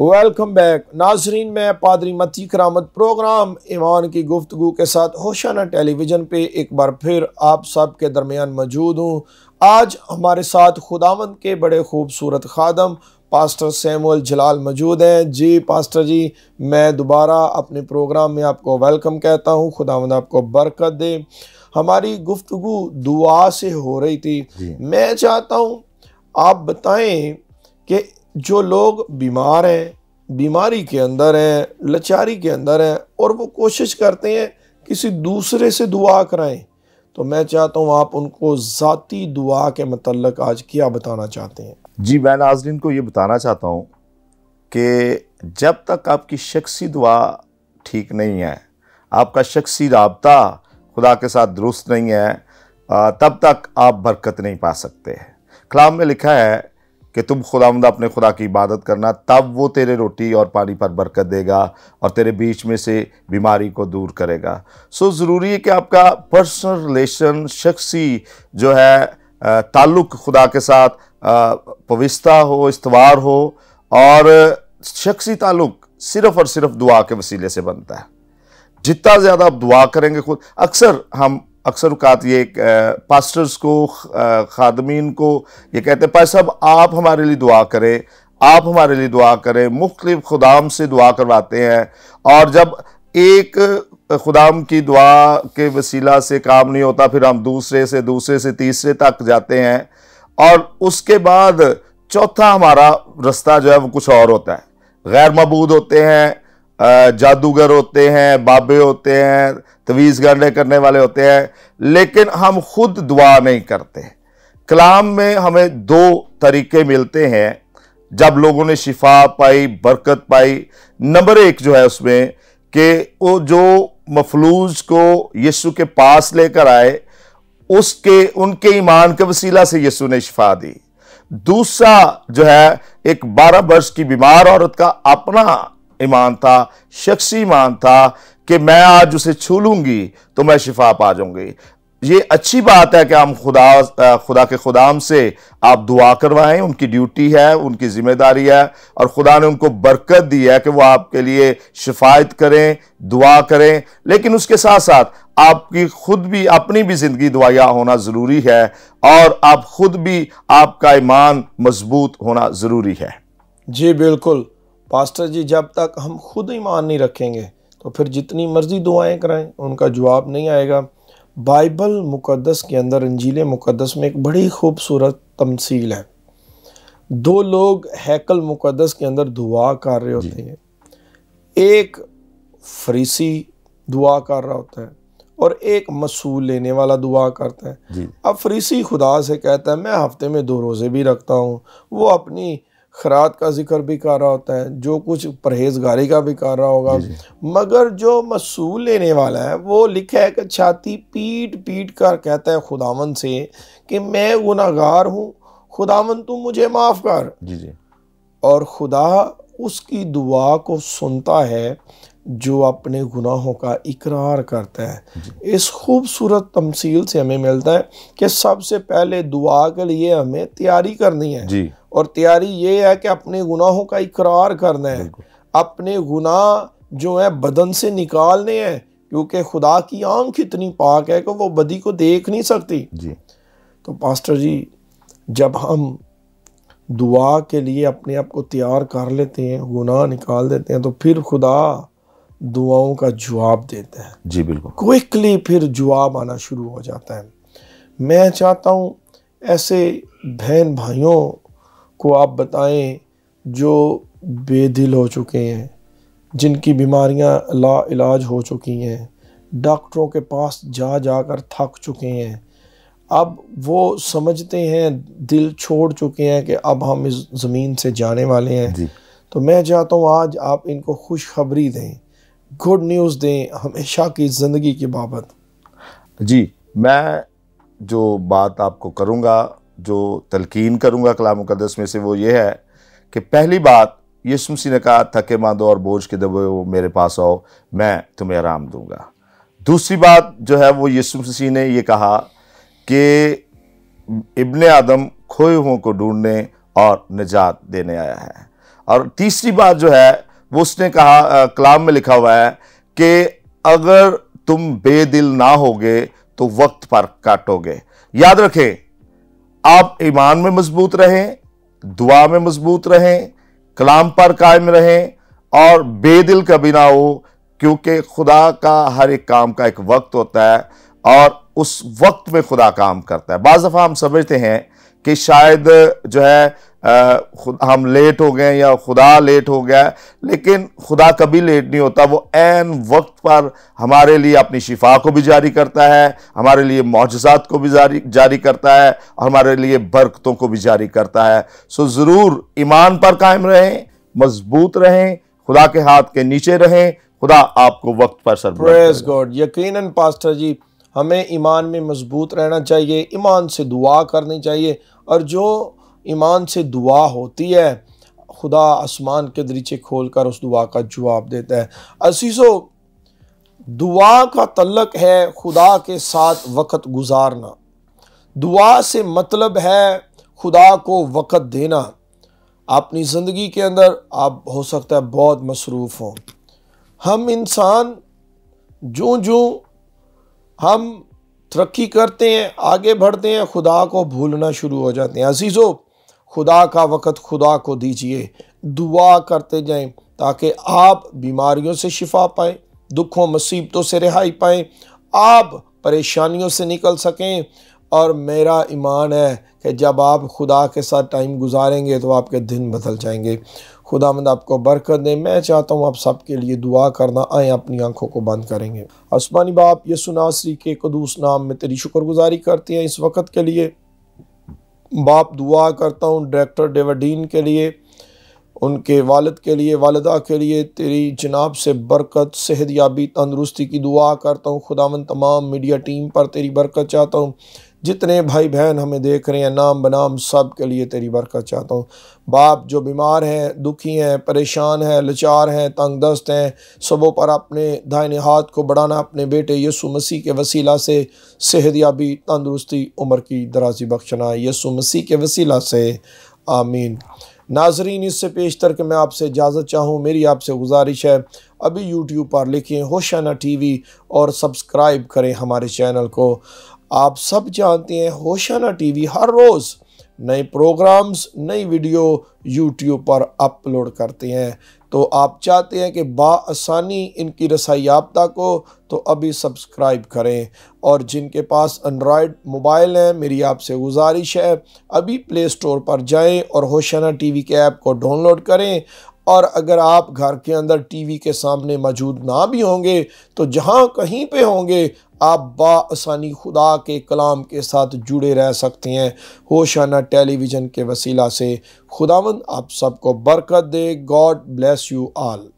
welcome back नाजरीन में पादरी मती करामत प्रोग्राम ईमान की गुफ्तु के साथ होशाना टेलीविज़न पे एक बार फिर आप सब के दरमियान मौजूद हूँ आज हमारे साथ खुदावंद के बड़े खूबसूरत खादम पास्टर सैमुअल जलाल मौजूद हैं जी पास्टर जी मैं दोबारा अपने प्रोग्राम में आपको वेलकम कहता हूँ खुदावंद आपको बरकत दे हमारी गुफ्तु दुआ से हो रही थी मैं चाहता हूँ आप बताएँ कि जो लोग बीमार हैं बीमारी के अंदर हैं लाचारी के अंदर हैं और वो कोशिश करते हैं किसी दूसरे से दुआ कराएं तो मैं चाहता हूँ आप उनको ज़ाती दुआ के मतलब आज क्या बताना चाहते हैं जी मैं नाजरीन को ये बताना चाहता हूँ कि जब तक आपकी शख्सी दुआ ठीक नहीं है आपका शख्सी रबता खुदा के साथ दुरुस्त नहीं है तब तक आप बरकत नहीं पा सकते हैं कलाम में लिखा है कि तुम खुदामंदा अपने खुदा की इबादत करना तब वो तेरे रोटी और पानी पर बरकत देगा और तेरे बीच में से बीमारी को दूर करेगा सो ज़रूरी है कि आपका पर्सनल रिलेशन शख्सी जो है ताल्लुक़ खुदा के साथ पविस्ता हो इस्तवार हो और शख्सी ताल्लुक़ सिर्फ़ और सिर्फ दुआ के वसीले से बनता है जितना ज़्यादा आप दुआ करेंगे खुद अक्सर हम अक्सर अवकात ये पास्टर्स को खादमीन को ये कहते हैं पाई साहब आप हमारे लिए दुआ करें आप हमारे लिए दुआ करें मुख्तलिफ खुदाम से दुआ करवाते हैं और जब एक खुदाम की दुआ के वसीला से काम नहीं होता फिर हम दूसरे से दूसरे से तीसरे तक जाते हैं और उसके बाद चौथा हमारा रास्ता जो है वो कुछ और होता है गैर मबूद होते हैं जादूगर होते हैं बाबे होते हैं तवीज़ गढ़ने करने वाले होते हैं लेकिन हम खुद दुआ नहीं करते कलाम में हमें दो तरीके मिलते हैं जब लोगों ने शिफा पाई बरकत पाई नंबर एक जो है उसमें कि वो जो मफलूज को यीशु के पास लेकर आए उसके उनके ईमान के वसीला से यीशु ने शिफा दी दूसरा जो है एक बारह वर्ष की बीमार औरत का अपना ईमान था शख्सी ईमान था कि मैं आज उसे छू लूँगी तो मैं शिफा पा जाऊँगी ये अच्छी बात है कि हम खुदा खुदा के खुदाम से आप दुआ करवाएं उनकी ड्यूटी है उनकी ज़िम्मेदारी है और खुदा ने उनको बरकत दी है कि वो आपके लिए शिफायत करें दुआ करें लेकिन उसके साथ साथ आपकी खुद भी अपनी भी ज़िंदगी दुआया होना ज़रूरी है और आप खुद भी आपका ईमान मजबूत होना ज़रूरी है जी बिल्कुल पास्टर जी जब तक हम खुद ईमान नहीं रखेंगे तो फिर जितनी मर्ज़ी दुआएं कराएं उनका जवाब नहीं आएगा बाइबल मुक़दस के अंदर अंजील मुक़दस में एक बड़ी खूबसूरत तमसील है दो लोग हैकल मुक़दस के अंदर दुआ कर रहे होते हैं एक फरीसी दुआ कर रहा होता है और एक मसूल लेने वाला दुआ करता है अब फरीसी खुदा से कहता है मैं हफ्ते में दो रोज़े भी रखता हूँ वो अपनी खरात का जिक्र भी कर रहा होता है जो कुछ परहेजगारी का भी कर रहा होगा मगर जो मसूल लेने वाला है वो लिखा है कि छाती पीट पीट कर कहता है खुदावन से कि मैं गुनागार हूँ खुदावन तू मुझे माफ़ कर जी जी और खुदा उसकी दुआ को सुनता है जो अपने गुनाहों का इकरार करता है इस खूबसूरत तमसील से हमें मिलता है कि सबसे पहले दुआ के लिए हमें तैयारी करनी है जी और तैयारी ये है कि अपने गुनाहों का इकरार करना है अपने गुनाह जो है बदन से निकालने हैं क्योंकि खुदा की आंख इतनी पाक है कि वो बदी को देख नहीं सकती जी तो पास्टर जी जब हम दुआ के लिए अपने आप को तैयार कर लेते हैं गुनाह निकाल देते हैं तो फिर खुदा दुआओं का जवाब देता है जी बिल्कुल क्विकली फिर जवाब आना शुरू हो जाता है मैं चाहता हूँ ऐसे बहन भाइयों को आप बताएं जो बेदिल हो चुके हैं जिनकी बीमारियां ला इलाज हो चुकी हैं डॉक्टरों के पास जा जा कर थक चुके हैं अब वो समझते हैं दिल छोड़ चुके हैं कि अब हम इस ज़मीन से जाने वाले हैं तो मैं चाहता हूँ आज आप इनको खुशखबरी दें गुड न्यूज़ दें हमेशा की ज़िंदगी की बाबत जी मैं जो बात आपको करूँगा जो तलकिन करूँगा कलाम मुकदस में से वो ये है कि पहली बात यीशु मसीह ने कहा थके मांदो और बोझ के दबे वो मेरे पास आओ मैं तुम्हें आराम दूंगा दूसरी बात जो है वो यीशु मसीह ने ये कहा कि इब्ने आदम खोए हुओं को ढूंढने और निजात देने आया है और तीसरी बात जो है वो उसने कहा कलाम में लिखा हुआ है कि अगर तुम बेदिल ना होगे तो वक्त पर काटोगे याद रखें आप ईमान में मजबूत रहें दुआ में मजबूत रहें कलाम पर कायम रहें और बेदिल कभी ना हो क्योंकि खुदा का हर एक काम का एक वक्त होता है और उस वक्त में खुदा काम करता है बाज़ दफ़ा हम समझते हैं कि शायद जो है हम लेट हो गए या खुदा लेट हो गया लेकिन खुदा कभी लेट नहीं होता वो एन वक्त पर हमारे लिए अपनी शिफा को भी जारी करता है हमारे लिए मुआजात को भी जारी जारी करता है और हमारे लिए बरकतों को भी जारी करता है सो ज़रूर ईमान पर कायम रहें मजबूत रहें खुदा के हाथ के नीचे रहें खुदा आपको वक्त पर सर गॉड यकीन पास्टर जी हमें ईमान में मजबूत रहना चाहिए ईमान से दुआ करनी चाहिए और जो ईमान से दुआ होती है खुदा आसमान के दरीचे खोल कर उस दुआ का जवाब देता है असीसो दुआ का तलक है खुदा के साथ वक्त गुजारना दुआ से मतलब है खुदा को वक्त देना अपनी ज़िंदगी के अंदर आप हो सकता है बहुत मसरूफ़ हों हम इंसान जो जो हम तरक्की करते हैं आगे बढ़ते हैं खुदा को भूलना शुरू हो जाते हैं अजीज़ो खुदा का वक़्त खुदा को दीजिए दुआ करते जाएं ताकि आप बीमारियों से शिफा पाएँ दुखों मुसीबतों से रिहाई पाएँ आप परेशानियों से निकल सकें और मेरा ईमान है कि जब आप खुदा के साथ टाइम गुजारेंगे तो आपके दिन बदल जाएंगे खुदा मंद आपको बरकत दें मैं चाहता हूँ आप सबके लिए दुआ करना आए अपनी आंखों को बंद करेंगे आसमानी बाप यसु नासरी के कदूस नाम में तेरी शुक्रगुजारी करते हैं इस वक्त के लिए बाप दुआ करता हूँ डायरेक्टर डेवाडीन के लिए उनके वालद के लिए वालदा के लिए तेरी जनाब से बरकत सेहत याबी तंदरुस्ती की दुआ करता हूँ खुदावन तमाम मीडिया टीम पर तेरी बरकत चाहता हूँ जितने भाई बहन हमें देख रहे हैं नाम बनाम सब के लिए तेरी बरकत चाहता हूँ बाप जो बीमार हैं दुखी हैं परेशान हैं लचार हैं तंग दस्त हैं सबों पर अपने दाहिने हाथ को बढ़ाना अपने बेटे यसु मसीह के वसीला से सेहत याबी उम्र की दराजी बख्शना यसु मसीह के वसीला से आमीन नाजरीन इससे पेशतर के मैं आपसे इजाज़त चाहूँ मेरी आपसे गुजारिश है अभी यूट्यूब पर लिखें होशाना वी और सब्सक्राइब करें हमारे चैनल को आप सब जानते हैं होशाना टीवी हर रोज़ नए प्रोग्राम्स नई वीडियो यूट्यूब पर अपलोड करते हैं तो आप चाहते हैं कि बासानी इनकी रसाई याफ्ता को तो अभी सब्सक्राइब करें और जिनके पास एंड्रॉयड मोबाइल है मेरी आपसे गुजारिश है अभी प्ले स्टोर पर जाएं और होशाना टीवी के ऐप को डाउनलोड करें और अगर आप घर के अंदर टीवी के सामने मौजूद ना भी होंगे तो जहाँ कहीं पे होंगे आप बासानी खुदा के कलाम के साथ जुड़े रह सकते हैं होशाना टेलीविज़न के वसीला से खुदावंद आप सबको बरकत दे गॉड ब्लेस यू आल